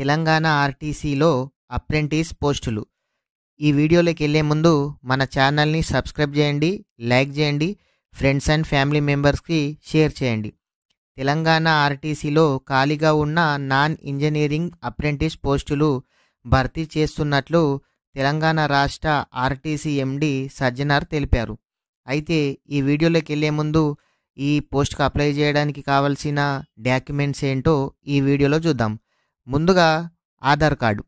తెలంగాణ ఆర్టీసీలో అప్రెంటిస్ పోస్టులు ఈ వీడియోలోకి వెళ్ళే ముందు మన ఛానల్ని సబ్స్క్రైబ్ చేయండి లైక్ చేయండి ఫ్రెండ్స్ అండ్ ఫ్యామిలీ మెంబర్స్కి షేర్ చేయండి తెలంగాణ ఆర్టీసీలో ఖాళీగా ఉన్న నాన్ ఇంజనీరింగ్ అప్రెంటిస్ పోస్టులు భర్తీ చేస్తున్నట్లు తెలంగాణ రాష్ట్ర ఆర్టీసీ ఎండి సజ్జనార్ తెలిపారు అయితే ఈ వీడియోలోకి వెళ్ళే ముందు ఈ పోస్ట్కి అప్లై చేయడానికి కావాల్సిన డాక్యుమెంట్స్ ఏంటో ఈ వీడియోలో చూద్దాం ముందుగా ఆధార్ కార్డు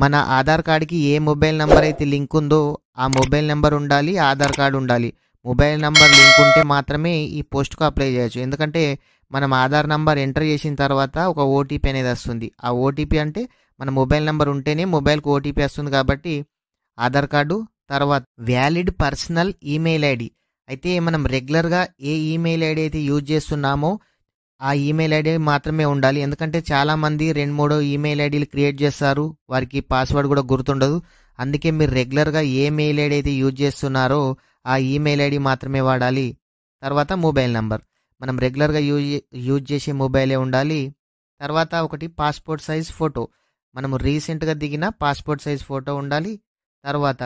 మన ఆధార్ కార్డ్కి ఏ మొబైల్ నెంబర్ అయితే లింక్ ఉందో ఆ మొబైల్ నెంబర్ ఉండాలి ఆధార్ కార్డు ఉండాలి మొబైల్ నెంబర్ లింక్ ఉంటే మాత్రమే ఈ పోస్ట్కు అప్లై చేయొచ్చు ఎందుకంటే మనం ఆధార్ నెంబర్ ఎంటర్ చేసిన తర్వాత ఒక ఓటీపీ అనేది వస్తుంది ఆ ఓటీపీ అంటే మన మొబైల్ నెంబర్ ఉంటేనే మొబైల్కి ఓటీపీ వస్తుంది కాబట్టి ఆధార్ కార్డు తర్వాత వ్యాలిడ్ పర్సనల్ ఈమెయిల్ ఐడి అయితే మనం రెగ్యులర్గా ఏ ఈమెయిల్ ఐడి అయితే యూజ్ చేస్తున్నామో ఆ ఈమెయిల్ ఐడి మాత్రమే ఉండాలి ఎందుకంటే చాలామంది రెండు మూడు ఈమెయిల్ ఐడీలు క్రియేట్ చేస్తారు వారికి పాస్వర్డ్ కూడా గుర్తుండదు అందుకే మీరు రెగ్యులర్గా ఏ మెయిల్ ఐడి అయితే యూజ్ చేస్తున్నారో ఆ ఈమెయిల్ ఐడి మాత్రమే వాడాలి తర్వాత మొబైల్ నంబర్ మనం రెగ్యులర్గా యూజ్ యూజ్ చేసే మొబైలే ఉండాలి తర్వాత ఒకటి పాస్పోర్ట్ సైజ్ ఫోటో మనం రీసెంట్గా దిగిన పాస్పోర్ట్ సైజ్ ఫోటో ఉండాలి తర్వాత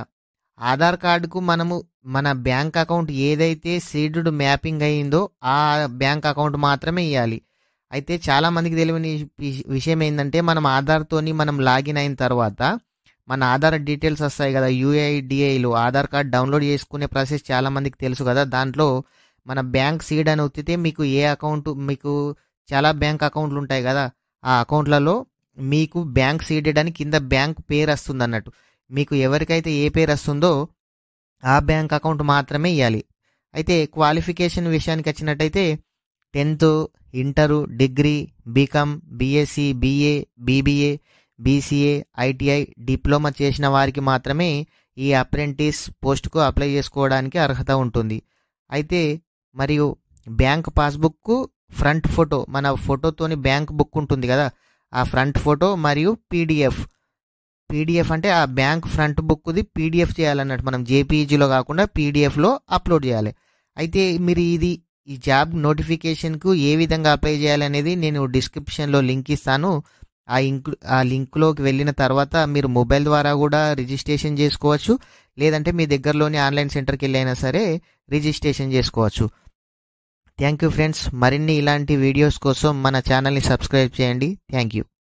ఆధార్ కార్డుకు మనము మన బ్యాంక్ అకౌంట్ ఏదైతే సీడెడ్ మ్యాపింగ్ అయ్యిందో ఆ బ్యాంక్ అకౌంట్ మాత్రమే ఇవ్వాలి అయితే చాలామందికి తెలియని విషయం ఏంటంటే మనం ఆధార్తోని మనం లాగిన్ అయిన తర్వాత మన ఆధార్ డీటెయిల్స్ వస్తాయి కదా యూఐడిఐలు ఆధార్ కార్డ్ డౌన్లోడ్ చేసుకునే ప్రాసెస్ చాలామందికి తెలుసు కదా దాంట్లో మన బ్యాంక్ సీడ్ అని ఒత్తితే మీకు ఏ అకౌంట్ మీకు చాలా బ్యాంక్ అకౌంట్లు ఉంటాయి కదా ఆ అకౌంట్లలో మీకు బ్యాంక్ సీడెడ్ అని కింద బ్యాంక్ పేరు వస్తుంది అన్నట్టు మీకు ఎవరికైతే ఏ పేరు వస్తుందో ఆ బ్యాంక్ అకౌంట్ మాత్రమే ఇవ్వాలి అయితే క్వాలిఫికేషన్ విషయానికి వచ్చినట్టయితే tenth inter degree BCom BSc BA BBA BCA ITI diploma చేసిన వారికి మాత్రమే ఈ అప్రెంటిస్ పోస్ట్కు అప్లై చేసుకోవడానికి అర్హత ఉంటుంది అయితే మరియు బ్యాంక్ పాస్బుక్కు ఫ్రంట్ ఫోటో మన ఫోటోతోని బ్యాంక్ బుక్ ఉంటుంది కదా ఆ ఫ్రంట్ ఫోటో మరియు పీడిఎఫ్ పీడిఎఫ్ అంటే ఆ బ్యాంక్ ఫ్రంట్ బుక్ది పీడిఎఫ్ చేయాలన్నట్టు మనం జేపీజీలో కాకుండా పీడిఎఫ్లో అప్లోడ్ చేయాలి అయితే మీరు ఇది ఈ జాబ్ నోటిఫికేషన్కు ఏ విధంగా అప్లై చేయాలనేది నేను డిస్క్రిప్షన్లో లింక్ ఇస్తాను ఆ ఇంక్ ఆ లింక్లోకి వెళ్ళిన తర్వాత మీరు మొబైల్ ద్వారా కూడా రిజిస్ట్రేషన్ చేసుకోవచ్చు లేదంటే మీ దగ్గరలోని ఆన్లైన్ సెంటర్కి వెళ్ళైనా సరే రిజిస్ట్రేషన్ చేసుకోవచ్చు థ్యాంక్ యూ ఫ్రెండ్స్ మరిన్ని ఇలాంటి వీడియోస్ కోసం మన ఛానల్ని సబ్స్క్రైబ్ చేయండి థ్యాంక్ యూ